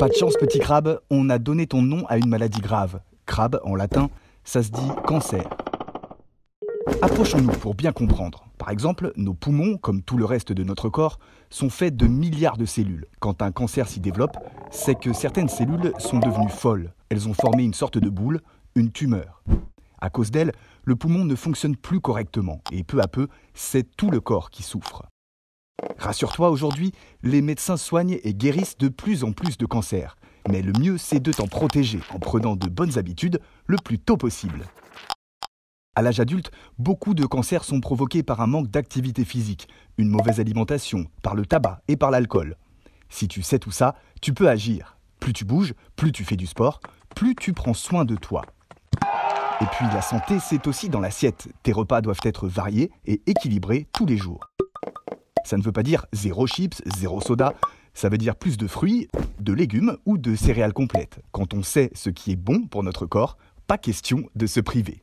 Pas de chance, petit crabe, on a donné ton nom à une maladie grave. Crabe, en latin, ça se dit cancer. Approchons-nous pour bien comprendre. Par exemple, nos poumons, comme tout le reste de notre corps, sont faits de milliards de cellules. Quand un cancer s'y développe, c'est que certaines cellules sont devenues folles. Elles ont formé une sorte de boule, une tumeur. À cause d'elle, le poumon ne fonctionne plus correctement et peu à peu, c'est tout le corps qui souffre. Rassure-toi, aujourd'hui, les médecins soignent et guérissent de plus en plus de cancers. Mais le mieux, c'est de t'en protéger en prenant de bonnes habitudes le plus tôt possible. À l'âge adulte, beaucoup de cancers sont provoqués par un manque d'activité physique, une mauvaise alimentation, par le tabac et par l'alcool. Si tu sais tout ça, tu peux agir. Plus tu bouges, plus tu fais du sport, plus tu prends soin de toi. Et puis la santé, c'est aussi dans l'assiette. Tes repas doivent être variés et équilibrés tous les jours. Ça ne veut pas dire zéro chips, zéro soda. Ça veut dire plus de fruits, de légumes ou de céréales complètes. Quand on sait ce qui est bon pour notre corps, pas question de se priver.